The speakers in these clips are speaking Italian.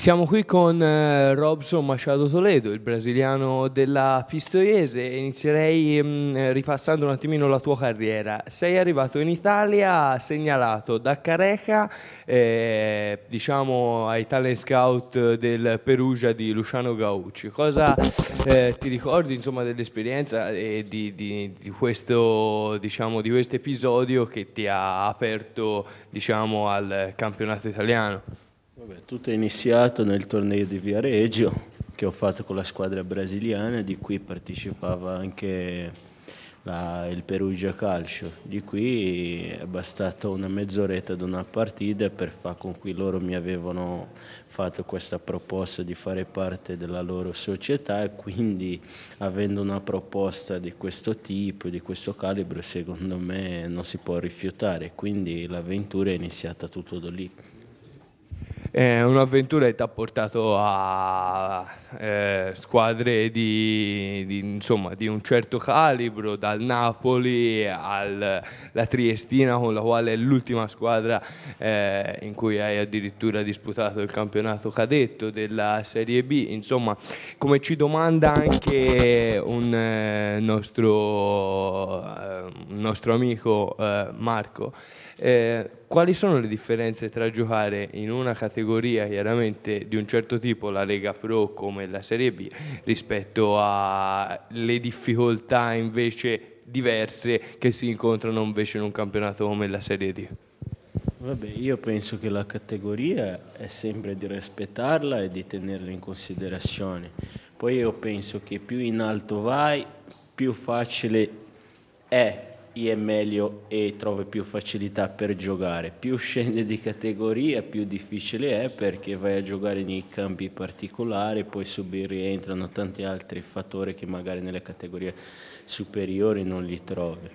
Siamo qui con eh, Robson Machado Toledo, il brasiliano della Pistoiese. Inizierei mh, mm, ripassando un attimino la tua carriera. Sei arrivato in Italia, segnalato da Careca, eh, diciamo ai talent scout del Perugia di Luciano Gaucci. Cosa eh, ti ricordi insomma, dell'esperienza e di, di, di questo diciamo, di episodio che ti ha aperto diciamo, al campionato italiano? Vabbè, tutto è iniziato nel torneo di Viareggio che ho fatto con la squadra brasiliana, di cui partecipava anche la, il Perugia Calcio. Di qui è bastata una mezz'oretta di una partita per far con cui loro mi avevano fatto questa proposta di fare parte della loro società e quindi avendo una proposta di questo tipo, di questo calibro, secondo me non si può rifiutare. Quindi l'avventura è iniziata tutto da lì. È un'avventura che ti ha portato a eh, squadre di, di, insomma, di, un certo calibro, dal Napoli alla Triestina con la quale è l'ultima squadra eh, in cui hai addirittura disputato il campionato cadetto della Serie B, insomma come ci domanda anche un eh, nostro, eh, nostro, amico eh, Marco, eh, quali sono le differenze tra giocare in una categoria categoria chiaramente di un certo tipo la Lega Pro come la Serie B rispetto alle difficoltà invece diverse che si incontrano invece in un campionato come la Serie D. Vabbè, io penso che la categoria è sempre di rispettarla e di tenerla in considerazione. Poi io penso che più in alto vai, più facile è è meglio e trova più facilità per giocare. Più scende di categoria, più difficile è perché vai a giocare nei campi particolari, poi subito rientrano tanti altri fattori che magari nelle categorie superiori non li trovi.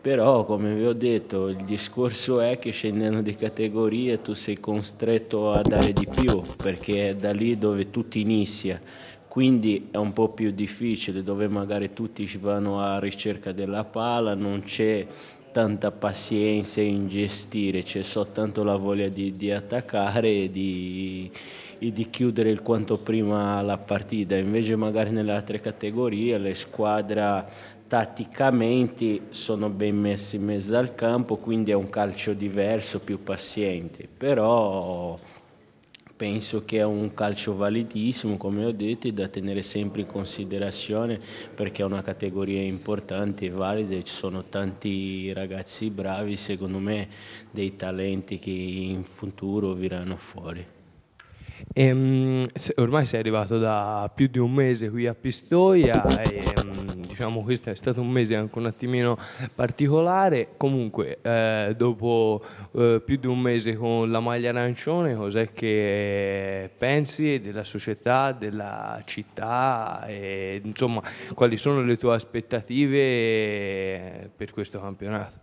Però, come vi ho detto, il discorso è che scendendo di categoria tu sei costretto a dare di più, perché è da lì dove tutto inizia quindi è un po' più difficile dove magari tutti ci vanno a ricerca della palla, non c'è tanta pazienza in gestire, c'è soltanto la voglia di, di attaccare e di, e di, chiudere il quanto prima la partita. Invece magari nelle altre categorie le squadre tatticamente sono ben messe in mezzo al campo, quindi è un calcio diverso, più paziente. Però Penso che è un calcio validissimo, come ho detto, da tenere sempre in considerazione perché è una categoria importante e valida, ci sono tanti ragazzi bravi, secondo me dei talenti che in futuro verranno fuori. Ehm, e, ormai sei arrivato da più di un mese qui a Pistoia. E, ehm, diciamo questo è stato un mese anche un attimino particolare, comunque eh, dopo eh, più di un mese con la maglia arancione cos'è che eh, pensi della società, della città, e, insomma quali sono le tue aspettative eh, per questo campionato?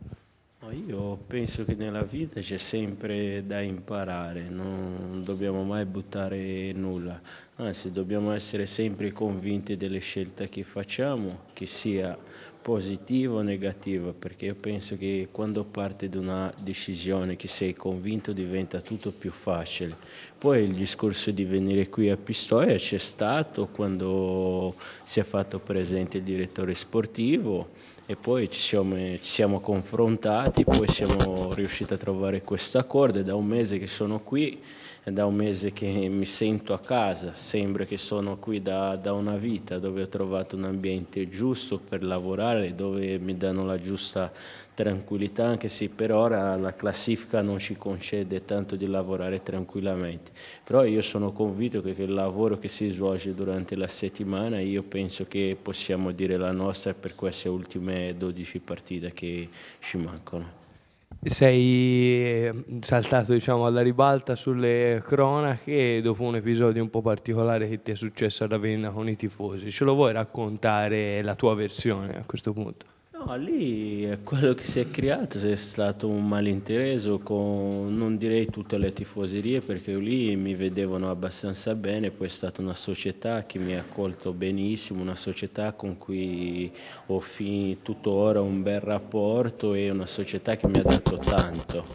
Io penso che nella vita c'è sempre da imparare, non dobbiamo mai buttare nulla, anzi dobbiamo essere sempre convinti delle scelte che facciamo, che sia positiva o negativa, perché io penso che quando parte da una decisione che sei convinto diventa tutto più facile. Poi il discorso di venire qui a Pistoia c'è stato quando si è fatto presente il direttore sportivo e poi ci siamo, ci siamo confrontati, poi siamo riusciti a trovare questo accordo, è da un mese che sono qui è da un mese che mi sento a casa, sembra che sono qui da, da una vita dove ho trovato un ambiente giusto per lavorare, dove mi danno la giusta tranquillità, anche se per ora la classifica non ci concede tanto di lavorare tranquillamente. Però io sono convinto che il lavoro che si svolge durante la settimana, io penso che possiamo dire la nostra per queste ultime 12 partite che ci mancano sei mm, saltato diciamo, alla ribalta sulle cronache dopo un episodio un po' particolare che ti è successo a Ravenna con i tifosi. Ce lo vuoi raccontare la tua versione a questo punto? No, lì è quello che si è creato, se è stato un malinteso con non direi tutte le tifoserie perché lì mi vedevano abbastanza bene, poi è stata una società che mi ha accolto benissimo, una società con cui ho fin tuttora un bel rapporto e una società che mi ha dato tanto.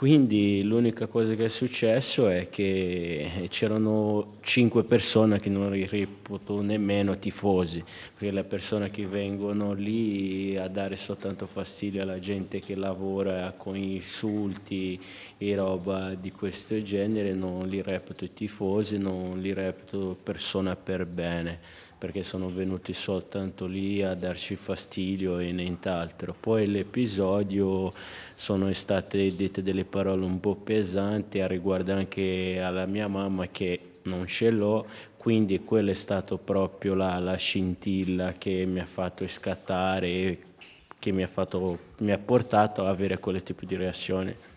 Quindi l'unica cosa che è successo è che c'erano cinque persone che non riputo nemmeno tifosi, perché le persone che vengono lì a dare soltanto fastidio alla gente che lavora con insulti e roba di questo genere non li reputo tifosi, non li reputo persona per bene perché sono venuti soltanto lì a darci fastidio e nient'altro. Poi l'episodio sono state dette delle parole un po' pesanti a riguardo anche alla mia mamma che non ce l'ho, quindi quella è stata proprio la, la, scintilla che mi ha fatto scattare e che mi ha, fatto, mi ha portato ad avere quel tipo di reazione.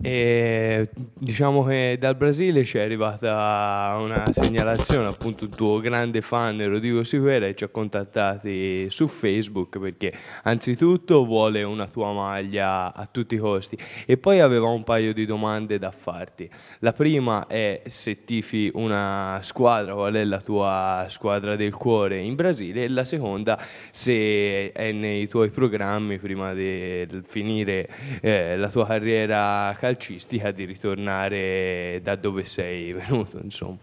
E diciamo che dal Brasile ci è arrivata una segnalazione, appunto il tuo grande fan Rodrigo Sivera ci ha contattati su Facebook perché anzitutto vuole una tua maglia a tutti i costi e poi aveva un paio di domande da farti. La prima è se tifi una squadra, qual è la tua squadra del cuore in Brasile e la seconda se è nei tuoi programmi prima di finire eh, la tua carriera calcistica di ritornare da dove sei venuto, insomma.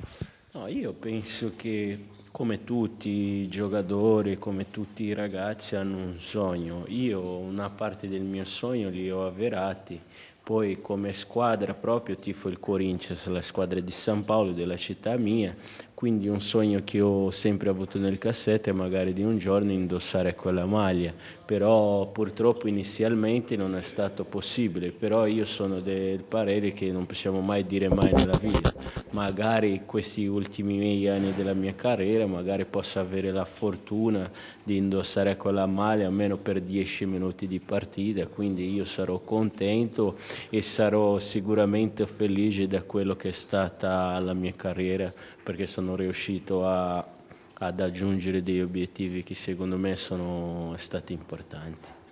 No, io penso che come tutti i giocatori, come tutti i ragazzi hanno un sogno. Io una parte del mio sogno li ho avverati, poi come squadra proprio tifo il Corinthians, la squadra di San Paolo, della città mia, quindi un sogno che ho sempre avuto nel cassetto è magari di un giorno indossare quella maglia, però purtroppo inizialmente non è stato possibile, però io sono del parere che non possiamo mai dire mai nella vita, magari questi ultimi miei anni della mia carriera magari posso avere la fortuna di indossare quella maglia almeno per 10 minuti di partita, quindi io sarò contento e sarò sicuramente felice da quello che è stata la mia carriera perché sono sono riuscito a, ad aggiungere degli obiettivi che secondo me sono stati importanti.